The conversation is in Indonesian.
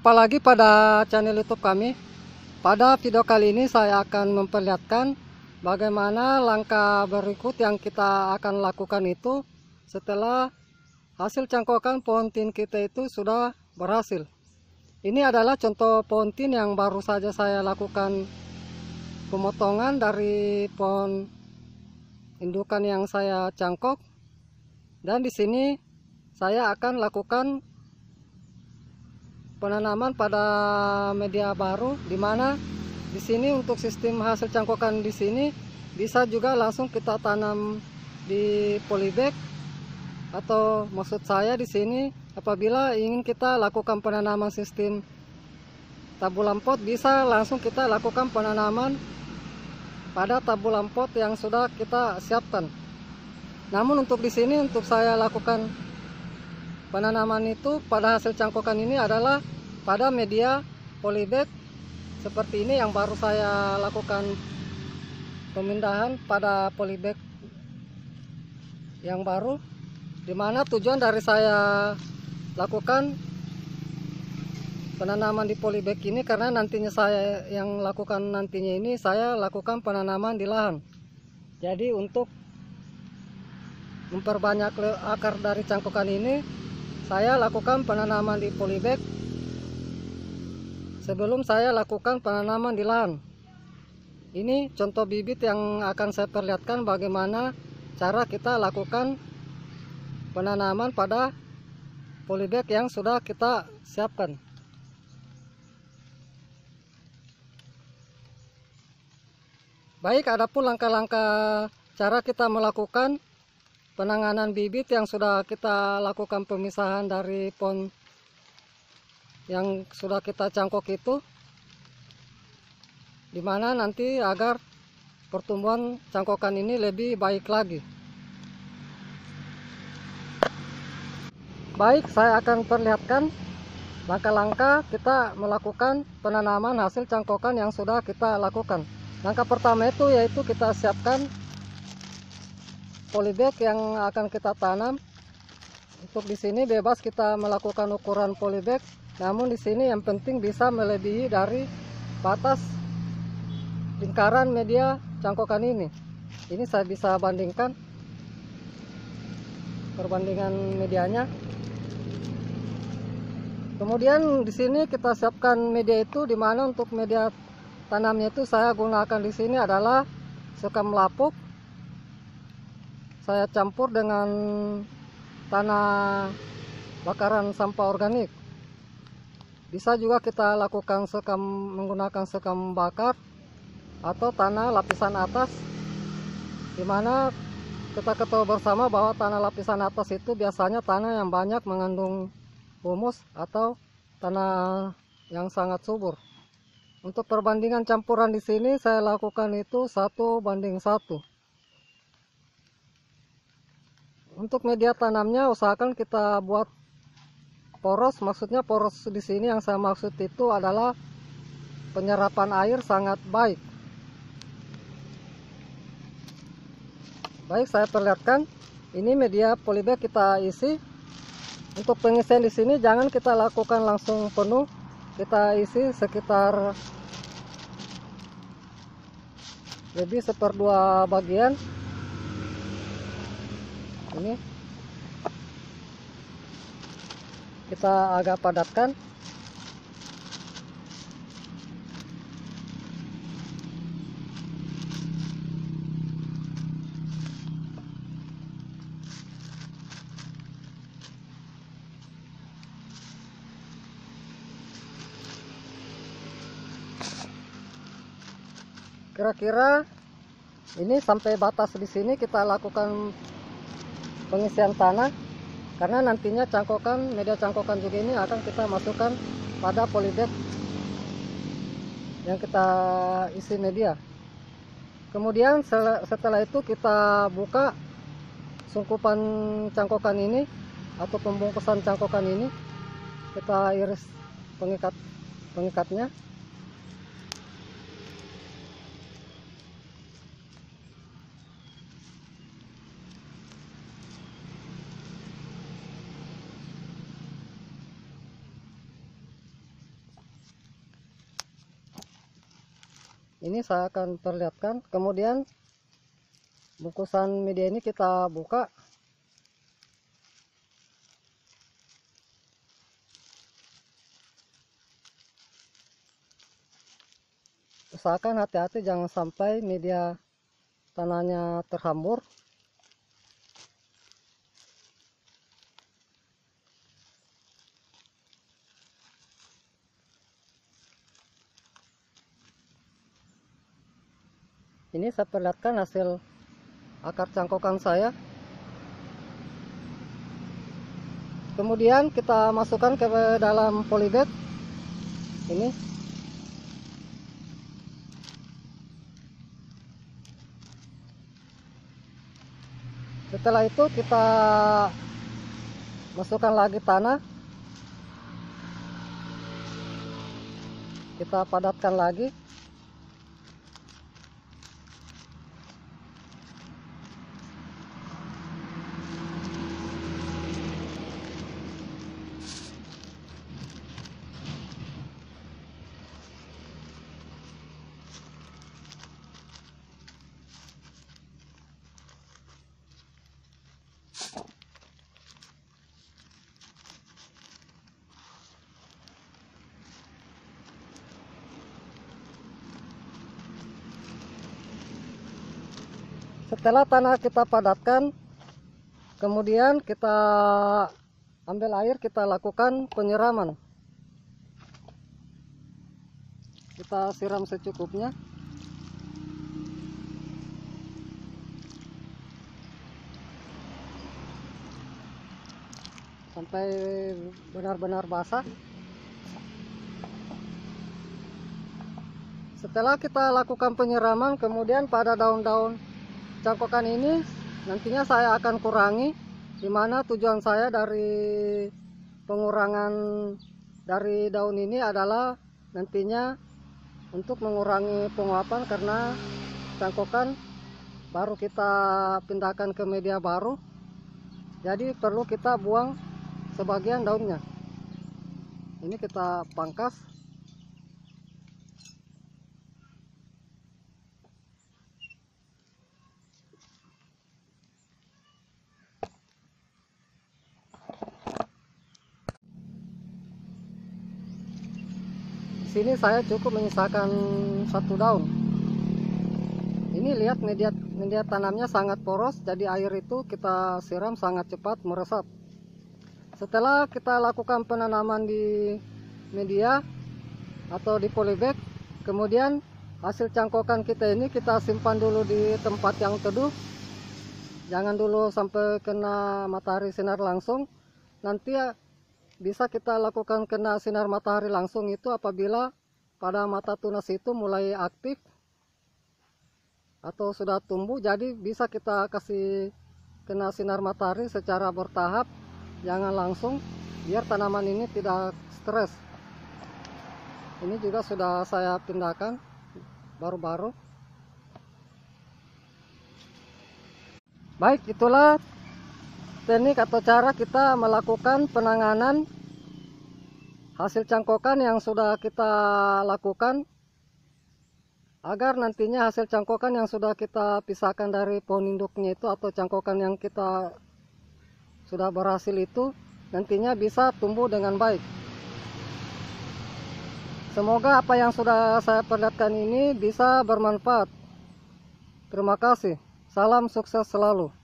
Jumpa lagi pada channel youtube kami Pada video kali ini saya akan memperlihatkan Bagaimana langkah berikut yang kita akan lakukan itu Setelah hasil cangkokan pohon tin kita itu sudah berhasil Ini adalah contoh pohon tin yang baru saja saya lakukan Pemotongan dari pohon indukan yang saya cangkok Dan di sini saya akan lakukan penanaman pada media baru di mana di sini untuk sistem hasil cangkokan di sini bisa juga langsung kita tanam di polybag atau maksud saya di sini apabila ingin kita lakukan penanaman sistem tabulan pot bisa langsung kita lakukan penanaman pada tabulan pot yang sudah kita siapkan namun untuk di sini untuk saya lakukan penanaman itu pada hasil cangkokan ini adalah pada media polybag seperti ini yang baru saya lakukan pemindahan pada polybag yang baru dimana tujuan dari saya lakukan penanaman di polybag ini karena nantinya saya yang lakukan nantinya ini saya lakukan penanaman di lahan jadi untuk memperbanyak akar dari cangkokan ini saya lakukan penanaman di polybag sebelum saya lakukan penanaman di lahan. Ini contoh bibit yang akan saya perlihatkan bagaimana cara kita lakukan penanaman pada polybag yang sudah kita siapkan. Baik, adapun langkah-langkah cara kita melakukan penanganan bibit yang sudah kita lakukan pemisahan dari pohon yang sudah kita cangkok itu dimana nanti agar pertumbuhan cangkokan ini lebih baik lagi baik saya akan perlihatkan langkah-langkah kita melakukan penanaman hasil cangkokan yang sudah kita lakukan langkah pertama itu yaitu kita siapkan polybag yang akan kita tanam untuk di sini bebas kita melakukan ukuran polybag namun di sini yang penting bisa melebihi dari batas lingkaran media cangkokan ini. Ini saya bisa bandingkan perbandingan medianya. Kemudian di sini kita siapkan media itu di mana untuk media tanamnya itu saya gunakan di sini adalah sekam lapuk. Saya campur dengan tanah bakaran sampah organik bisa juga kita lakukan sekam menggunakan sekam bakar atau tanah lapisan atas di mana kita ketahui bersama bahwa tanah lapisan atas itu biasanya tanah yang banyak mengandung humus atau tanah yang sangat subur. Untuk perbandingan campuran di sini saya lakukan itu satu banding satu. Untuk media tanamnya usahakan kita buat Poros maksudnya poros di sini yang saya maksud itu adalah penyerapan air sangat baik. Baik, saya perlihatkan ini media polybag kita isi. Untuk pengisian di sini jangan kita lakukan langsung penuh. Kita isi sekitar lebih seperdua bagian. Ini kita agak padatkan kira-kira ini sampai batas di sini kita lakukan pengisian tanah karena nantinya cangkokan media cangkokan juga ini akan kita masukkan pada polybag yang kita isi media kemudian setelah itu kita buka sungkupan cangkokan ini atau pembungkusan cangkokan ini kita iris pengikat pengikatnya ini saya akan perlihatkan kemudian bungkusan media ini kita buka usahakan hati-hati jangan sampai media tanahnya terhambur ini saya perlihatkan hasil akar cangkokan saya kemudian kita masukkan ke dalam polybag ini setelah itu kita masukkan lagi tanah kita padatkan lagi setelah tanah kita padatkan kemudian kita ambil air kita lakukan penyiraman kita siram secukupnya sampai benar-benar basah setelah kita lakukan penyiraman kemudian pada daun-daun cangkokan ini nantinya saya akan kurangi Di mana tujuan saya dari pengurangan dari daun ini adalah nantinya untuk mengurangi penguapan karena cangkokan baru kita pindahkan ke media baru jadi perlu kita buang sebagian daunnya ini kita pangkas sini saya cukup menyisakan satu daun ini lihat media media tanamnya sangat poros jadi air itu kita siram sangat cepat meresap setelah kita lakukan penanaman di media atau di polybag kemudian hasil cangkokan kita ini kita simpan dulu di tempat yang teduh jangan dulu sampai kena matahari sinar langsung nanti bisa kita lakukan kena sinar matahari langsung itu apabila pada mata tunas itu mulai aktif atau sudah tumbuh jadi bisa kita kasih kena sinar matahari secara bertahap jangan langsung biar tanaman ini tidak stres ini juga sudah saya pindahkan baru-baru baik itulah teknik atau cara kita melakukan penanganan hasil cangkokan yang sudah kita lakukan agar nantinya hasil cangkokan yang sudah kita pisahkan dari pohon induknya itu atau cangkokan yang kita sudah berhasil itu nantinya bisa tumbuh dengan baik. Semoga apa yang sudah saya perlihatkan ini bisa bermanfaat. Terima kasih. Salam sukses selalu.